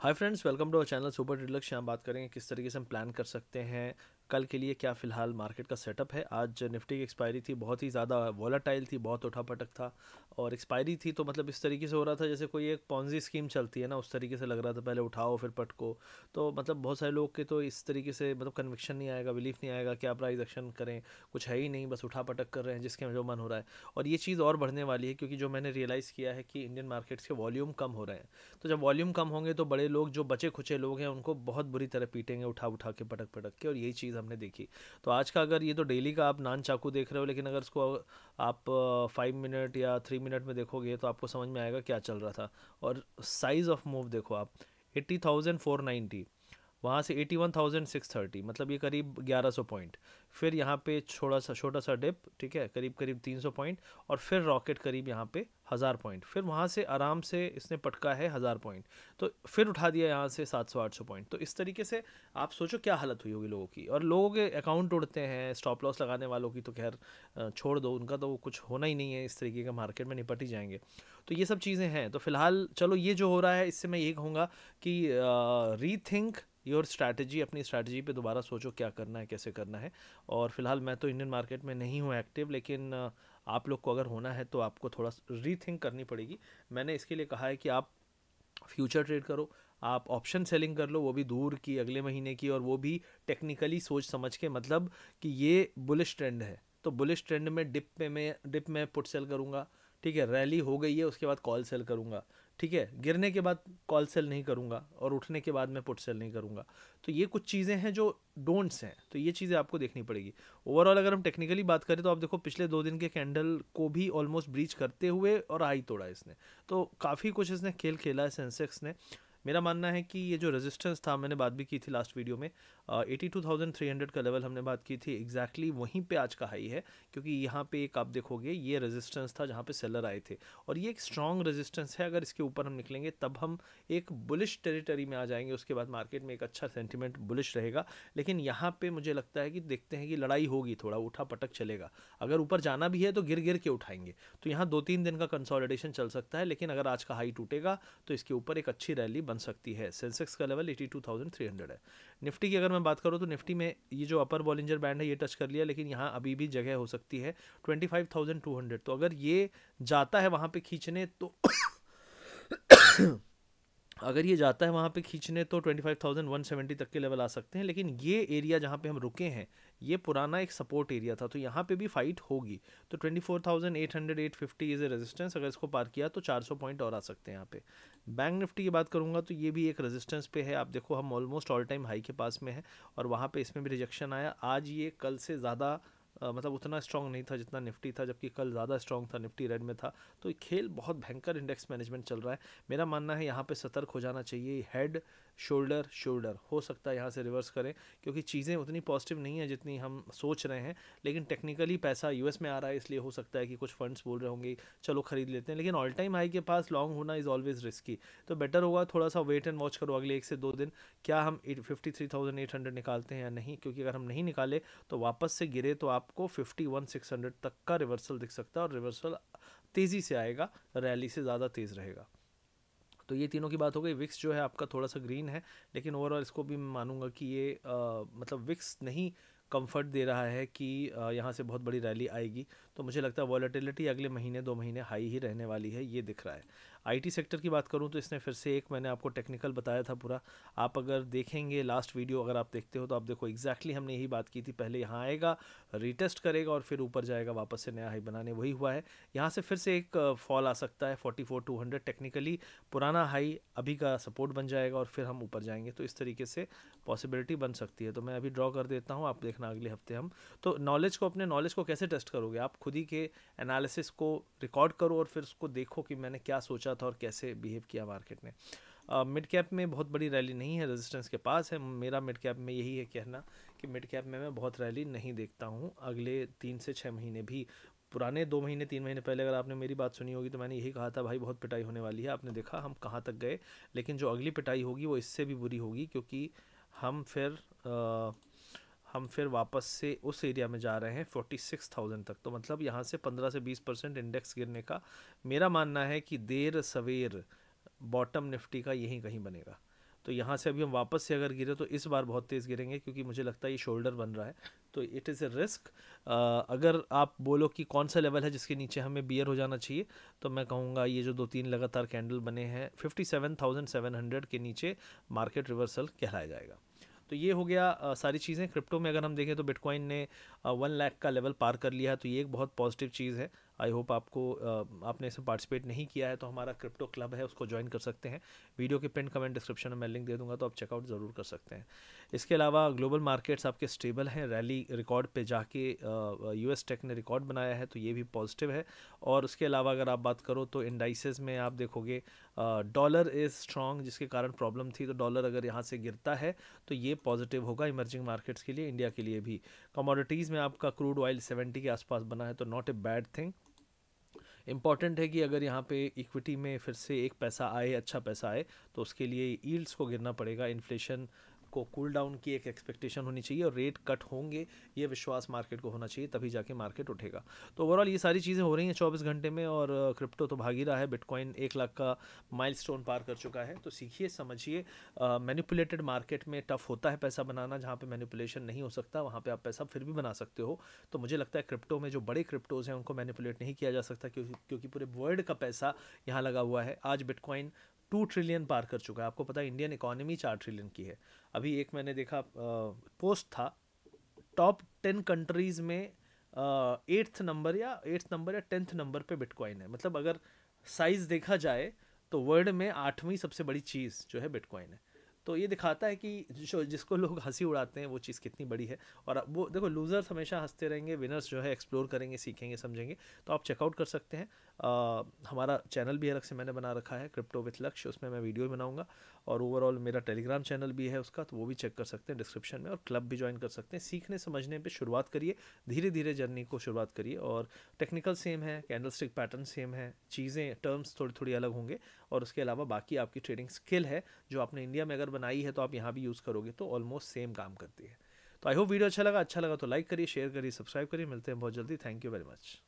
hi friends welcome to our channel super deluxe यहाँ बात करेंगे किस तरीके से हम प्लान कर सकते हैं कल के लिए क्या फ़िलहाल मार्केट का सेटअप है आज निफ्टी की एक्सपायरी थी बहुत ही ज़्यादा वॉलाटाइल थी बहुत उठा पटक था और एक्सपायरी थी तो मतलब इस तरीके से हो रहा था जैसे कोई एक पॉन्जी स्कीम चलती है ना उस तरीके से लग रहा था पहले उठाओ फिर पटको तो मतलब बहुत सारे लोग के तो इस तरीके से मतलब कन्विक्शन नहीं आएगा बिलीफ नहीं आएगा क्या प्राइस एक्शन करें कुछ है ही नहीं बस उठा पटक कर रहे हैं जिसके जो मन हो रहा है और ये चीज़ और बढ़ने वाली है क्योंकि जो मैंने रियलाइज़ किया है कि इंडियन मार्केट्स के वॉल्यूम कम हो रहे हैं तो जब वॉल्यूम कम होंगे तो बड़े लोग जो बचे खुचे लोग हैं उनको बहुत बुरी तरह पीटेंगे उठा उठा के पटक पटक के और यही चीज़ चीज़ हमने देखी तो आज का अगर ये तो डेली का आप नान चाकू देख रहे हो लेकिन अगर इसको आप फाइव मिनट या थ्री मिनट में देखोगे तो आपको समझ में आएगा क्या चल रहा था और साइज़ ऑफ मूव देखो आप एट्टी थाउजेंड फोर नाइन्टी वहाँ से eighty one thousand six thirty मतलब ये करीब ग्यारह सौ पॉइंट फिर यहाँ पे छोटा सा छोटा सा डिप ठीक है करीब करीब तीन सौ पॉइंट और फिर रॉकेट करीब यहाँ पे हज़ार पॉइंट फिर वहाँ से आराम से इसने पटका है हज़ार पॉइंट तो फिर उठा दिया यहाँ से सात सौ आठ सौ पॉइंट तो इस तरीके से आप सोचो क्या हालत हुई होगी लोगों की और लोगों के अकाउंट उड़ते हैं स्टॉप लॉस लगाने वालों की तो खैर छोड़ दो उनका तो कुछ होना ही नहीं है इस तरीके का मार्केट में निपट ही जाएंगे तो ये सब चीज़ें हैं तो फिलहाल चलो ये जो हो रहा है इससे मैं ये कहूँगा कि री थिंक योर स्ट्रैटेजी अपनी स्ट्रैटेजी पे दोबारा सोचो क्या करना है कैसे करना है और फिलहाल मैं तो इंडियन मार्केट में नहीं हूँ एक्टिव लेकिन आप लोग को अगर होना है तो आपको थोड़ा रीथिंक करनी पड़ेगी मैंने इसके लिए कहा है कि आप फ्यूचर ट्रेड करो आप ऑप्शन सेलिंग कर लो वो भी दूर की अगले महीने की और वो भी टेक्निकली सोच समझ के मतलब कि ये बुलिश ट्रेंड है तो बुलिश ट्रेंड में डिप पे में डिप में पुट सेल करूँगा ठीक है रैली हो गई है उसके बाद कॉल सेल करूँगा ठीक है गिरने के बाद कॉल सेल नहीं करूँगा और उठने के बाद मैं पुट सेल नहीं करूँगा तो ये कुछ चीज़ें हैं जो डोंट्स हैं तो ये चीज़ें आपको देखनी पड़ेगी ओवरऑल अगर हम टेक्निकली बात करें तो आप देखो पिछले दो दिन के कैंडल को भी ऑलमोस्ट ब्रीच करते हुए और आई तोड़ा इसने तो काफ़ी कुछ इसने खेल खेला है सेंसेक्स ने मेरा मानना है कि ये जो रेजिस्टेंस था मैंने बात भी की थी लास्ट वीडियो में eighty two thousand three hundred का लेवल हमने बात की थी एग्जैक्टली exactly वहीं पे आज का हाई है क्योंकि यहाँ पे एक आप देखोगे ये रेजिस्टेंस था जहाँ पे सेलर आए थे और ये एक स्ट्रॉन्ग रेजिस्टेंस है अगर इसके ऊपर हम निकलेंगे तब हम एक बुलिश टेरिटरी में आ जाएंगे उसके बाद मार्केट में एक अच्छा सेंटिमेंट बुलिश रहेगा लेकिन यहाँ पर मुझे लगता है कि देखते हैं कि लड़ाई होगी थोड़ा उठा पटक चलेगा अगर ऊपर जाना भी है तो गिर गिर के उठाएंगे तो यहाँ दो तीन दिन का कंसॉलिडेशन चल सकता है लेकिन अगर आज का हाई टूटेगा तो इसके ऊपर एक अच्छी रैली बन सकती है सेंसेक्स का level eighty two thousand three hundred है निफ्टी की अगर मैं बात करूँ तो निफ्टी में ये जो अपर बॉलिंजर बैंड है ये टच कर लिया लेकिन यहाँ अभी भी जगह हो सकती है twenty five thousand two hundred तो अगर ये जाता है वहाँ पर खींचने तो अगर ये जाता है वहाँ पे खींचने तो twenty five thousand one seventy तक के लेवल आ सकते हैं लेकिन ये एरिया जहाँ पे हम रुके हैं ये पुराना एक सपोर्ट एरिया था तो यहाँ पे भी फाइट होगी तो twenty four thousand eight hundred eight fifty is a resistance अगर इसको पार किया तो चार सौ पॉइंट और आ सकते हैं यहाँ पे बैंक निफ्टी की बात करूँगा तो ये भी एक रेजिस्टेंस पे है आप देखो हम ऑलमोस्ट ऑल टाइम हाई के पास में है और वहाँ पर इसमें भी रिजेक्शन आया आज ये कल से ज़्यादा आ, मतलब उतना स्ट्रॉन्ग नहीं था जितना निफ्टी था जबकि कल ज़्यादा स्ट्रॉन्ग था निफ्टी रेड में था तो खेल बहुत भयंकर इंडेक्स मैनेजमेंट चल रहा है मेरा मानना है यहाँ पे सतर्क हो जाना चाहिए हेड शोल्डर शोल्डर हो सकता है यहाँ से रिवर्स करें क्योंकि चीज़ें उतनी पॉजिटिव नहीं है जितनी हम सोच रहे हैं लेकिन टेक्निकली पैसा यू में आ रहा है इसलिए हो सकता है कि कुछ फंड्स बोल रहे होंगे चलो खरीद लेते हैं लेकिन ऑल टाइम हाई के पास लॉन्ग होना इज़ ऑलवेज रिस्की तो बेटर होगा थोड़ा सा वेट एंड वॉच करो अगले एक से दो दिन क्या हम फिफ्टी निकालते हैं या नहीं क्योंकि अगर हम नहीं निकाले तो वापस से गिरे तो आप आपको 51,600 तक का रिवर्सल दिख सकता है और रिवर्सल तेज़ी से आएगा रैली से ज़्यादा तेज़ रहेगा तो ये तीनों की बात हो गई विक्स जो है आपका थोड़ा सा ग्रीन है लेकिन ओवरऑल इसको भी मानूंगा कि ये आ, मतलब विक्स नहीं कंफर्ट दे रहा है कि यहाँ से बहुत बड़ी रैली आएगी तो मुझे लगता है वॉलेटिलिटी अगले महीने दो महीने हाई ही रहने वाली है ये दिख रहा है आईटी सेक्टर की बात करूँ तो इसने फिर से एक मैंने आपको टेक्निकल बताया था पूरा आप अगर देखेंगे लास्ट वीडियो अगर आप देखते हो तो आप देखो एग्जैक्टली हमने यही बात की थी पहले यहाँ आएगा रिटेस्ट करेगा और फिर ऊपर जाएगा वापस से नया हाई बनाने वही हुआ है यहाँ से फिर से एक फॉल आ सकता है forty four two hundred technically पुराना हाई अभी का सपोर्ट बन जाएगा और फिर हम ऊपर जाएंगे तो इस तरीके से पॉसिबिलिटी बन सकती है तो मैं अभी ड्रॉ कर देता हूँ आप देखना अगले हफ्ते हम तो नॉलेज को अपने नॉलेज को कैसे टेस्ट करोगे आप खुद ही के एनालिसिस को रिकॉर्ड करो और फिर उसको देखो कि मैंने क्या सोचा था और कैसे बिहेव किया मार्केट ने मिड कैप में बहुत बड़ी रैली नहीं है रेजिस्टेंस के पास है मेरा मिड कैप में यही है कहना कि मिड कैप में मैं बहुत रैली नहीं देखता हूँ अगले तीन से छः महीने भी पुराने दो महीने तीन महीने पहले अगर आपने मेरी बात सुनी होगी तो मैंने यही कहा था भाई बहुत पिटाई होने वाली है आपने देखा हम कहाँ तक गए लेकिन जो अगली पिटाई होगी वो इससे भी बुरी होगी क्योंकि हम फिर आ, हम फिर वापस से उस एरिया में जा रहे हैं फोर्टी सिक्स थाउजेंड तक तो मतलब यहाँ से पंद्रह से बीस परसेंट इंडेक्स गिरने का मेरा मानना है कि देर सवेर बॉटम निफ्टी का यहीं कहीं बनेगा तो यहाँ से अभी हम वापस से अगर गिरे तो इस बार बहुत तेज़ गिरेंगे क्योंकि मुझे लगता है ये शोल्डर बन रहा है तो इट इज़ ए रिस्क अगर आप बोलो कि कौन सा लेवल है जिसके नीचे हमें बियर हो जाना चाहिए तो मैं कहूँगा ये जो दो तीन लगातार कैंडल बने हैं fifty seven thousand seven hundred के नीचे मार्केट रिवर्सल कहलाया जाएगा तो ये हो गया आ, सारी चीज़ें क्रिप्टो में अगर हम देखें तो बिटकॉइन ने वन लाख का लेवल पार कर लिया है तो ये एक बहुत पॉजिटिव चीज़ है आई होप आपको आपने इसमें पार्टिसिपेट नहीं किया है तो हमारा क्रिप्टो क्लब है उसको ज्वाइन कर सकते हैं वीडियो के प्रिंट कमेंट डिस्क्रिप्शन में मैं लिंक दे दूंगा तो आप चेकआउट ज़रूर कर सकते हैं इसके अलावा ग्लोबल मार्केट्स आपके स्टेबल हैं रैली रिकॉर्ड पे जाके यू एस टेक ने रिकॉर्ड बनाया है तो ये भी पॉजिटिव है और उसके अलावा अगर आप बात करो तो इंडाइसिस में आप देखोगे डॉलर इज़ स्ट्रॉन्ग जिसके कारण प्रॉब्लम थी तो डॉलर अगर यहाँ से गिरता है तो ये पॉजिटिव होगा इमर्जिंग मार्केट्स के लिए इंडिया के लिए भी कमोडिटीज़ में आपका क्रूड ऑयल सेवेंटी के आसपास बना है तो not a bad thing important है कि अगर यहाँ पे इक्विटी में फिर से एक पैसा आए अच्छा पैसा आए तो उसके लिए ईल्ड्स को गिरना पड़ेगा इन्फ्लेशन को कूल डाउन की एक एक्सपेक्टेशन होनी चाहिए और रेट कट होंगे ये विश्वास मार्केट को होना चाहिए तभी जाके मार्केट उठेगा तो ओवरऑल ये सारी चीज़ें हो रही हैं चौबीस घंटे में और क्रिप्टो तो भाग ही रहा है बिटकॉइन एक लाख का माइलस्टोन पार कर चुका है तो सीखिए समझिए मैनिपुलेटेड मार्केट में टफ होता है पैसा बनाना जहाँ पर मैनिपुलेशन नहीं हो सकता वहाँ पर आप पैसा फिर भी बना सकते हो तो मुझे लगता है क्रिप्टो में जो बड़े क्रिप्टोज़ हैं उनको मैनिपुलेट नहीं किया जा सकता क्योंकि क्योंकि पूरे वर्ल्ड का पैसा यहाँ लगा हुआ है आज बिटकॉइन टू ट्रिलियन पार कर चुका है आपको पता है इंडियन इकोनॉमी चार ट्रिलियन की है अभी एक मैंने देखा पोस्ट था टॉप टेन कंट्रीज़ में एट्थ नंबर या एट्थ नंबर या टेंथ नंबर पे बिटकॉइन है मतलब अगर साइज़ देखा जाए तो वर्ल्ड में आठवीं सबसे बड़ी चीज़ जो है बिटकॉइन है तो ये दिखाता है कि जो जिसको लोग हंसी उड़ाते हैं वो चीज़ कितनी बड़ी है और वो देखो लूज़र्स हमेशा हंसते रहेंगे विनर्स जो है एक्सप्लोर करेंगे सीखेंगे समझेंगे तो आप चेकआउट कर सकते हैं आ, हमारा चैनल भी अलग से मैंने बना रखा है क्रिप्टो विथ लक्ष्य उसमें मैं वीडियो बनाऊंगा और ओवरऑल मेरा टेलीग्राम चैनल भी है उसका तो वो भी चेक कर सकते हैं डिस्क्रिप्शन में और क्लब भी ज्वाइन कर सकते हैं सीखने समझने पर शुरुआत करिए धीरे धीरे जर्नी को शुरुआत करिए और टेक्निकल सेम है कैंडल स्टिक पैटर्न सेम है चीज़ें टर्म्स थोड़ी थोड़ी अलग होंगे और उसके अलावा बाकी आपकी ट्रेडिंग स्किल है जो आपने इंडिया में अगर बनाई है तो आप यहाँ भी यूज़ करोगे तो ऑलमोस्ट सेम काम करती है तो आई होप वीडियो अच्छा लगा अच्छा लगा तो लाइक करिए शेयर करिए सब्सक्राइब करिए मिलते हैं बहुत जल्दी थैंक यू वेरी मच